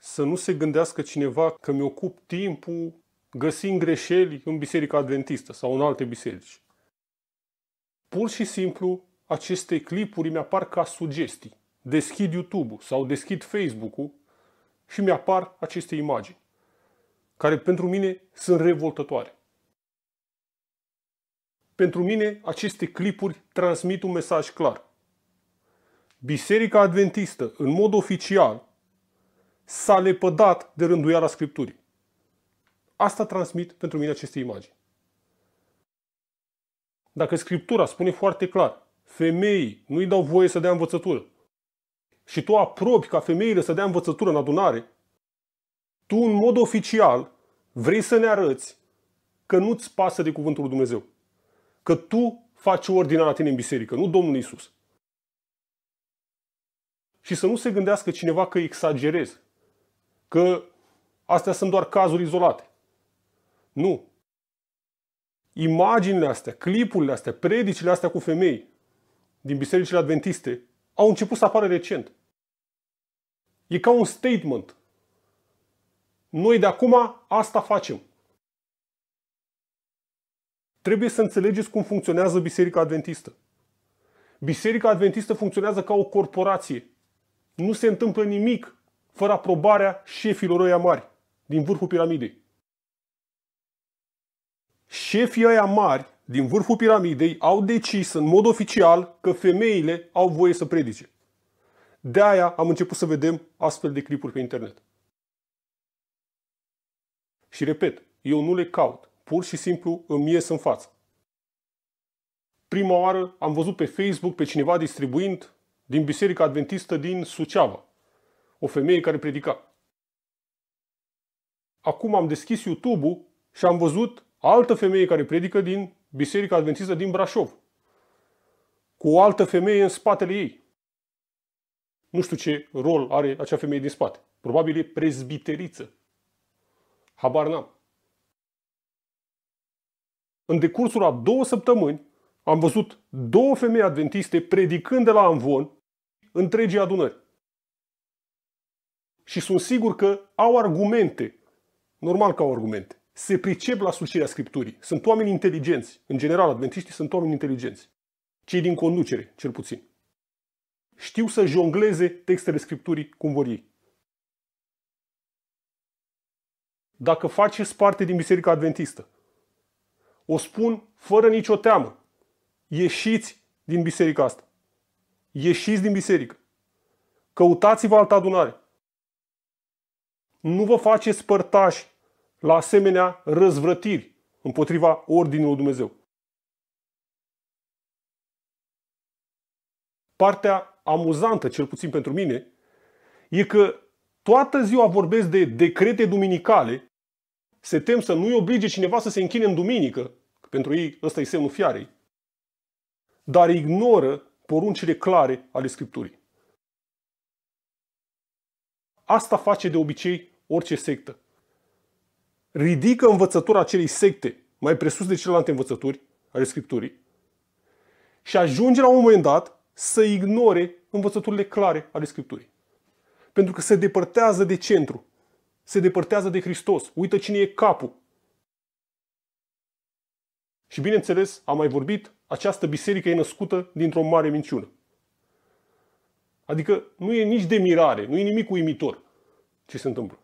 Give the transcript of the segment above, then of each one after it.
Să nu se gândească cineva că mi-ocup timpul găsind greșeli în Biserica Adventistă sau în alte biserici. Pur și simplu, aceste clipuri mi-apar ca sugestii. Deschid YouTube-ul sau deschid Facebook-ul și mi-apar aceste imagini, care pentru mine sunt revoltătoare. Pentru mine, aceste clipuri transmit un mesaj clar. Biserica Adventistă, în mod oficial, s-a lepădat de rânduiala Scripturii. Asta transmit pentru mine aceste imagini. Dacă Scriptura spune foarte clar, femeii nu-i dau voie să dea învățătură, și tu aprobi ca femeile să dea învățătură în adunare, tu în mod oficial vrei să ne arăți că nu-ți pasă de cuvântul lui Dumnezeu. Că tu faci ordinea la tine în biserică, nu Domnul Isus. Și să nu se gândească cineva că exagerezi că astea sunt doar cazuri izolate. Nu. Imaginile astea, clipurile astea, predicile astea cu femei din bisericile adventiste au început să apară recent. E ca un statement. Noi de acum asta facem. Trebuie să înțelegeți cum funcționează Biserica Adventistă. Biserica Adventistă funcționează ca o corporație. Nu se întâmplă nimic fără aprobarea șefilor ăia mari din vârful piramidei. Șefii ăia mari din vârful piramidei au decis în mod oficial că femeile au voie să predice. De aia am început să vedem astfel de clipuri pe internet. Și repet, eu nu le caut, pur și simplu îmi ies în față. Prima oară am văzut pe Facebook pe cineva distribuind din Biserica Adventistă din Suceava o femeie care predica. Acum am deschis YouTube-ul și am văzut altă femeie care predică din Biserica Adventistă din Brașov. Cu o altă femeie în spatele ei. Nu știu ce rol are acea femeie din spate. Probabil e prezbiteriță. Habar n-am. În decursul a două săptămâni am văzut două femei adventiste predicând de la Amvon întregii adunări și sunt sigur că au argumente. Normal că au argumente. Se pricep la sucirea Scripturii. Sunt oameni inteligenți. În general, adventiștii sunt oameni inteligenți. Cei din conducere, cel puțin. Știu să jongleze textele Scripturii cum vor ei. Dacă faceți parte din Biserica Adventistă, o spun fără nicio teamă. Ieșiți din biserica asta. Ieșiți din biserică. Căutați-vă altă adunare. Nu vă faceți părtași la asemenea răzvrătiri împotriva ordinului Dumnezeu. Partea amuzantă, cel puțin pentru mine, e că toată ziua vorbesc de decrete duminicale, se tem să nu-i oblige cineva să se închine în duminică, că pentru ei ăsta e semnul fiarei, dar ignoră poruncile clare ale Scripturii. Asta face de obicei orice sectă. Ridică învățătura acelei secte mai presus de celelalte învățături ale Scripturii și ajunge la un moment dat să ignore învățăturile clare ale Scripturii. Pentru că se depărtează de centru, se depărtează de Hristos, uită cine e capul. Și bineînțeles, am mai vorbit, această biserică e născută dintr-o mare minciună. Adică nu e nici de mirare, nu e nimic uimitor ce se întâmplă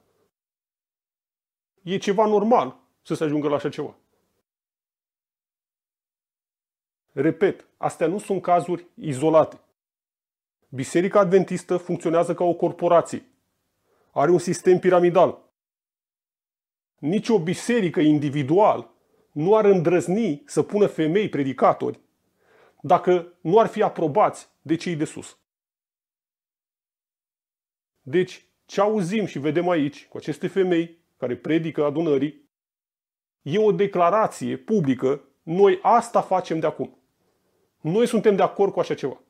e ceva normal să se ajungă la așa ceva. Repet, astea nu sunt cazuri izolate. Biserica Adventistă funcționează ca o corporație. Are un sistem piramidal. Nici o biserică individual nu ar îndrăzni să pună femei predicatori dacă nu ar fi aprobați de cei de sus. Deci, ce auzim și vedem aici cu aceste femei care predică adunării, e o declarație publică, noi asta facem de acum. Noi suntem de acord cu așa ceva.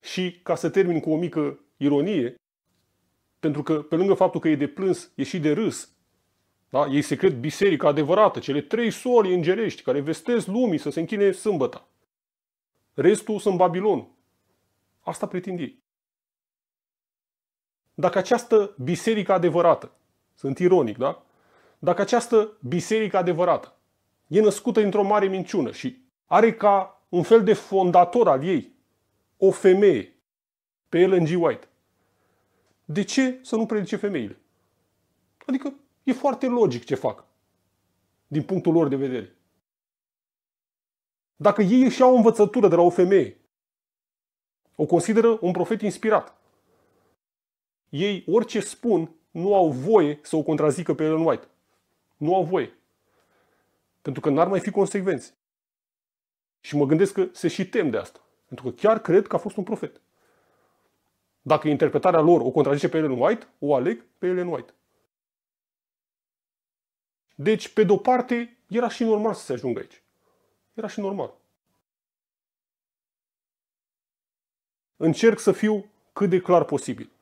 Și ca să termin cu o mică ironie, pentru că pe lângă faptul că e de plâns, e și de râs, da? ei secret biserica adevărată, cele trei soli îngerești care vestesc lumii să se închine sâmbăta. Restul sunt Babilon. Asta pretind ei. Dacă această biserică adevărată, sunt ironic, da? Dacă această biserică adevărată e născută într-o mare minciună și are ca un fel de fondator al ei o femeie pe Ellen G. White, de ce să nu predice femeile? Adică e foarte logic ce fac din punctul lor de vedere. Dacă ei își iau învățătură de la o femeie, o consideră un profet inspirat, ei orice spun nu au voie să o contrazică pe Ellen White. Nu au voie. Pentru că n-ar mai fi consecvenți. Și mă gândesc că se și tem de asta. Pentru că chiar cred că a fost un profet. Dacă interpretarea lor o contrazice pe Ellen White, o aleg pe Ellen White. Deci, pe de-o parte, era și normal să se ajungă aici. Era și normal. Încerc să fiu cât de clar posibil.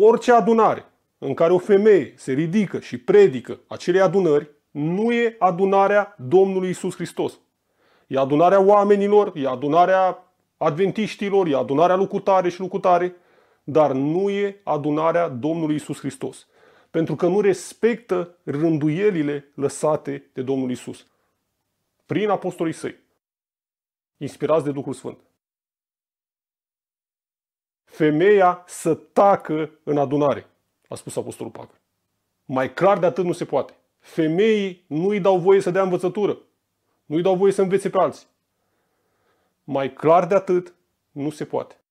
Orice adunare în care o femeie se ridică și predică acele adunări, nu e adunarea Domnului Isus Hristos. E adunarea oamenilor, e adunarea adventiștilor, e adunarea lucutare și lucutare, dar nu e adunarea Domnului Isus Hristos. Pentru că nu respectă rânduielile lăsate de Domnul Isus prin apostolii săi, inspirați de Duhul Sfânt femeia să tacă în adunare, a spus apostolul Pavel. Mai clar de atât nu se poate. Femeii nu îi dau voie să dea învățătură. Nu îi dau voie să învețe pe alții. Mai clar de atât nu se poate.